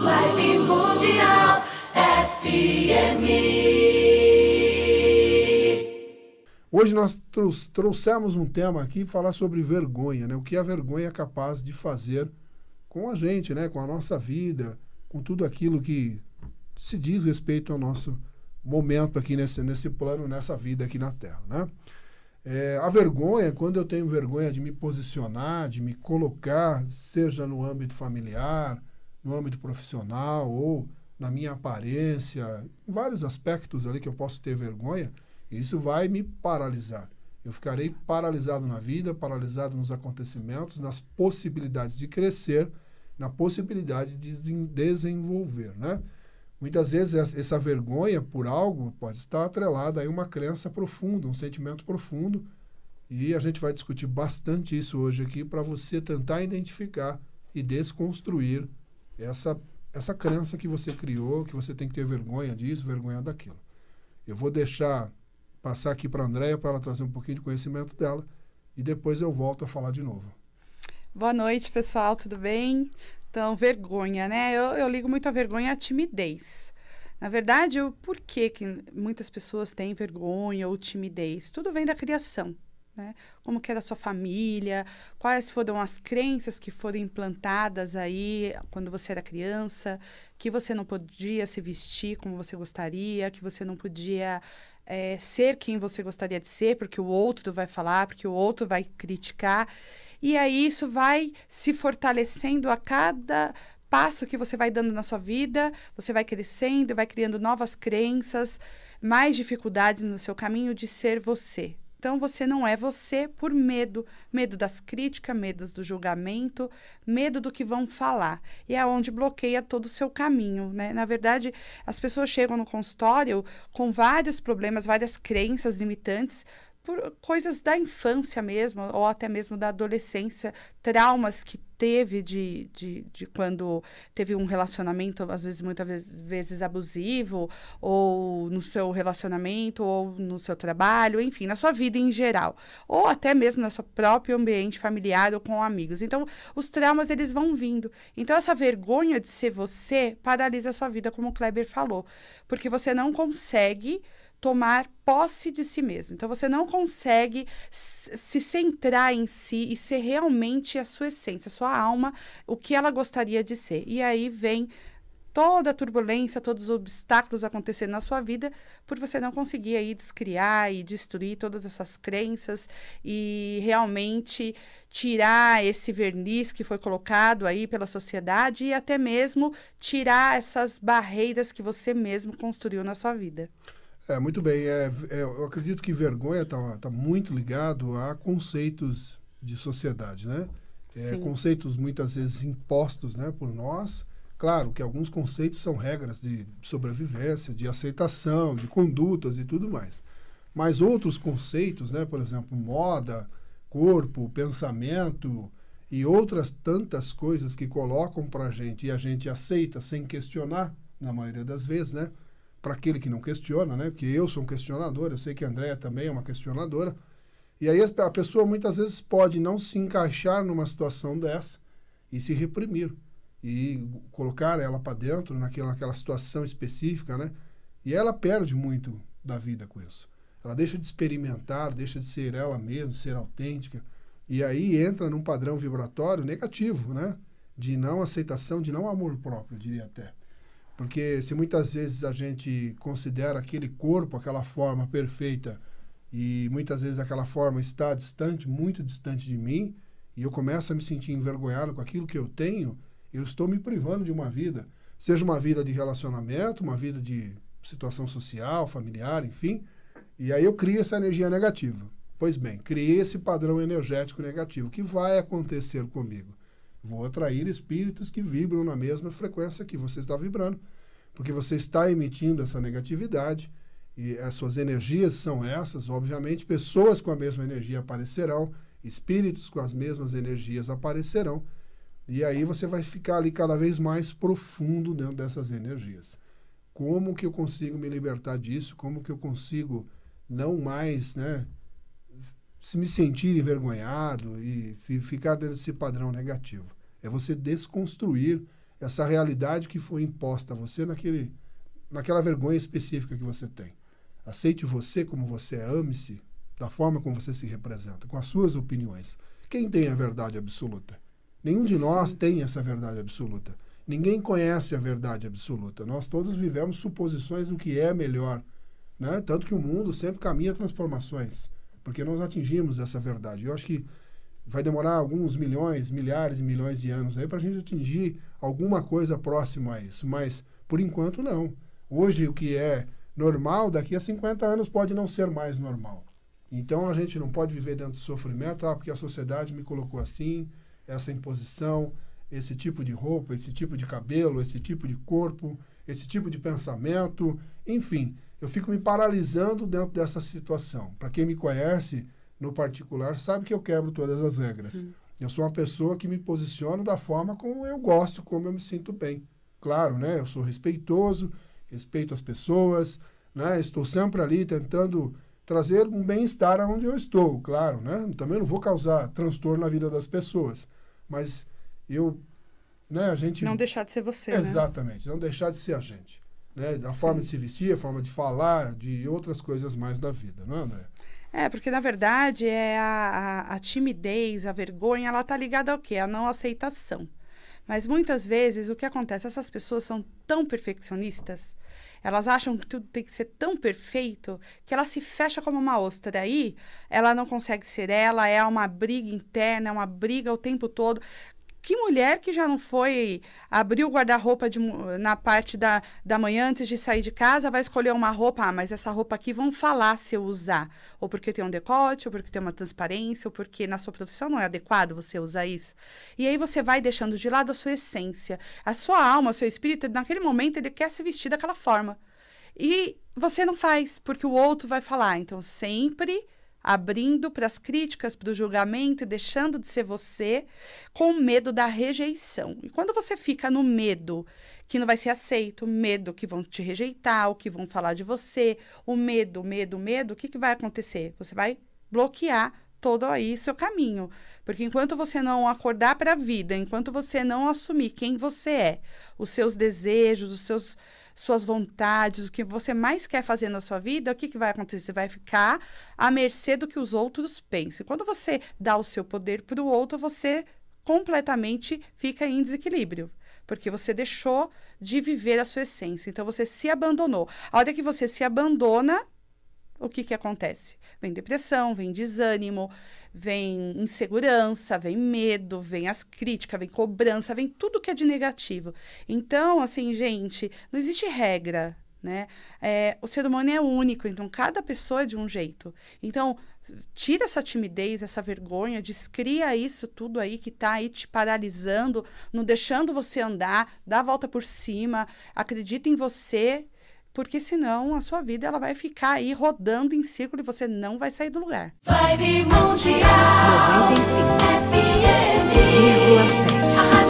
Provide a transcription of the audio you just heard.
Live Mundial FM. Hoje nós trouxemos um tema aqui falar sobre vergonha, né? O que a vergonha é capaz de fazer com a gente, né? Com a nossa vida, com tudo aquilo que se diz respeito ao nosso momento aqui nesse, nesse plano, nessa vida aqui na Terra, né? É, a vergonha, quando eu tenho vergonha de me posicionar, de me colocar, seja no âmbito familiar, no âmbito profissional ou na minha aparência, vários aspectos ali que eu posso ter vergonha, isso vai me paralisar. Eu ficarei paralisado na vida, paralisado nos acontecimentos, nas possibilidades de crescer, na possibilidade de desenvolver, né? Muitas vezes essa vergonha por algo pode estar atrelada a uma crença profunda, um sentimento profundo, e a gente vai discutir bastante isso hoje aqui para você tentar identificar e desconstruir essa, essa crença que você criou, que você tem que ter vergonha disso, vergonha daquilo. Eu vou deixar passar aqui para a Andréia para ela trazer um pouquinho de conhecimento dela e depois eu volto a falar de novo. Boa noite, pessoal, tudo bem? Então, vergonha, né? Eu, eu ligo muito a vergonha à timidez. Na verdade, o porquê que muitas pessoas têm vergonha ou timidez? Tudo vem da criação, né? Como que era a sua família? Quais foram as crenças que foram implantadas aí quando você era criança? Que você não podia se vestir como você gostaria, que você não podia é, ser quem você gostaria de ser, porque o outro vai falar, porque o outro vai criticar. E aí isso vai se fortalecendo a cada passo que você vai dando na sua vida, você vai crescendo, vai criando novas crenças, mais dificuldades no seu caminho de ser você, então você não é você por medo, medo das críticas, medo do julgamento, medo do que vão falar. E é onde bloqueia todo o seu caminho, né? Na verdade, as pessoas chegam no consultório com vários problemas, várias crenças limitantes por coisas da infância mesmo, ou até mesmo da adolescência, traumas que teve de, de, de quando teve um relacionamento, às vezes, muitas vezes, abusivo, ou no seu relacionamento, ou no seu trabalho, enfim, na sua vida em geral, ou até mesmo no seu próprio ambiente familiar ou com amigos. Então, os traumas, eles vão vindo. Então, essa vergonha de ser você paralisa a sua vida, como o Kleber falou, porque você não consegue tomar posse de si mesmo. Então você não consegue se centrar em si e ser realmente a sua essência, a sua alma, o que ela gostaria de ser. E aí vem toda a turbulência, todos os obstáculos acontecendo na sua vida, por você não conseguir aí descriar e destruir todas essas crenças e realmente tirar esse verniz que foi colocado aí pela sociedade e até mesmo tirar essas barreiras que você mesmo construiu na sua vida. É, muito bem. É, é, eu acredito que vergonha está tá muito ligado a conceitos de sociedade, né? É, conceitos muitas vezes impostos né, por nós. Claro que alguns conceitos são regras de sobrevivência, de aceitação, de condutas e tudo mais. Mas outros conceitos, né, por exemplo, moda, corpo, pensamento e outras tantas coisas que colocam para a gente e a gente aceita sem questionar, na maioria das vezes, né? para aquele que não questiona, né? Porque eu sou um questionador, eu sei que a Andréia também é uma questionadora. E aí a pessoa muitas vezes pode não se encaixar numa situação dessa e se reprimir e colocar ela para dentro naquela, naquela situação específica, né? E ela perde muito da vida com isso. Ela deixa de experimentar, deixa de ser ela mesma, ser autêntica. E aí entra num padrão vibratório negativo, né? De não aceitação, de não amor próprio, diria até. Porque se muitas vezes a gente considera aquele corpo, aquela forma perfeita, e muitas vezes aquela forma está distante, muito distante de mim, e eu começo a me sentir envergonhado com aquilo que eu tenho, eu estou me privando de uma vida. Seja uma vida de relacionamento, uma vida de situação social, familiar, enfim. E aí eu crio essa energia negativa. Pois bem, criei esse padrão energético negativo. O que vai acontecer comigo? Vou atrair espíritos que vibram na mesma frequência que você está vibrando, porque você está emitindo essa negatividade e as suas energias são essas. Obviamente, pessoas com a mesma energia aparecerão, espíritos com as mesmas energias aparecerão, e aí você vai ficar ali cada vez mais profundo dentro dessas energias. Como que eu consigo me libertar disso? Como que eu consigo não mais, né? se me sentir envergonhado e, ficar ficar desse padrão negativo. É você desconstruir essa realidade que foi imposta a você naquele, naquela vergonha específica que você tem. Aceite você como você é, ame-se da forma como você se representa, com as suas opiniões. Quem tem a verdade absoluta? Nenhum de nós Sim. tem essa verdade absoluta. Ninguém conhece a verdade absoluta. Nós todos vivemos suposições do que é melhor. Né? Tanto que o mundo sempre caminha transformações. Porque nós atingimos essa verdade. Eu acho que vai demorar alguns milhões, milhares e milhões de anos aí para a gente atingir alguma coisa próxima a isso. Mas, por enquanto, não. Hoje, o que é normal, daqui a 50 anos pode não ser mais normal. Então, a gente não pode viver dentro de sofrimento, ah, porque a sociedade me colocou assim, essa imposição, esse tipo de roupa, esse tipo de cabelo, esse tipo de corpo, esse tipo de pensamento, enfim. Eu fico me paralisando dentro dessa situação. Para quem me conhece, no particular, sabe que eu quebro todas as regras. Uhum. Eu sou uma pessoa que me posiciono da forma como eu gosto, como eu me sinto bem. Claro, né? Eu sou respeitoso, respeito as pessoas, né? Estou sempre ali tentando trazer um bem-estar aonde eu estou, claro, né? Também não vou causar transtorno na vida das pessoas, mas eu, né, a gente não deixar de ser você, né? Exatamente, né? não deixar de ser a gente né? forma Sim. de se vestir, a forma de falar, de outras coisas mais da vida, não é, André? É, porque na verdade é a, a, a timidez, a vergonha, ela tá ligada ao quê? A não aceitação. Mas muitas vezes o que acontece, essas pessoas são tão perfeccionistas, elas acham que tudo tem que ser tão perfeito que ela se fecha como uma ostra. Daí ela não consegue ser ela, é uma briga interna, é uma briga o tempo todo. Que mulher que já não foi abrir o guarda-roupa na parte da, da manhã antes de sair de casa, vai escolher uma roupa, ah, mas essa roupa aqui vão falar se eu usar. Ou porque tem um decote, ou porque tem uma transparência, ou porque na sua profissão não é adequado você usar isso. E aí você vai deixando de lado a sua essência, a sua alma, o seu espírito, naquele momento ele quer se vestir daquela forma. E você não faz, porque o outro vai falar. Então sempre abrindo para as críticas, para o julgamento e deixando de ser você com medo da rejeição. E quando você fica no medo que não vai ser aceito, medo que vão te rejeitar, o que vão falar de você, o medo, medo, medo, o que, que vai acontecer? Você vai bloquear todo aí seu caminho. Porque enquanto você não acordar para a vida, enquanto você não assumir quem você é, os seus desejos, os seus suas vontades, o que você mais quer fazer na sua vida, o que, que vai acontecer? Você vai ficar à mercê do que os outros pensem. Quando você dá o seu poder para o outro, você completamente fica em desequilíbrio porque você deixou de viver a sua essência. Então você se abandonou. A hora que você se abandona, o que, que acontece? Vem depressão, vem desânimo, vem insegurança, vem medo, vem as críticas, vem cobrança, vem tudo que é de negativo. Então, assim, gente, não existe regra, né? É, o ser humano é único, então cada pessoa é de um jeito. Então, tira essa timidez, essa vergonha, descria isso tudo aí que tá aí te paralisando, não deixando você andar, dá a volta por cima, acredita em você porque senão a sua vida ela vai ficar aí rodando em círculo e você não vai sair do lugar. Vibe Mundial 95 FM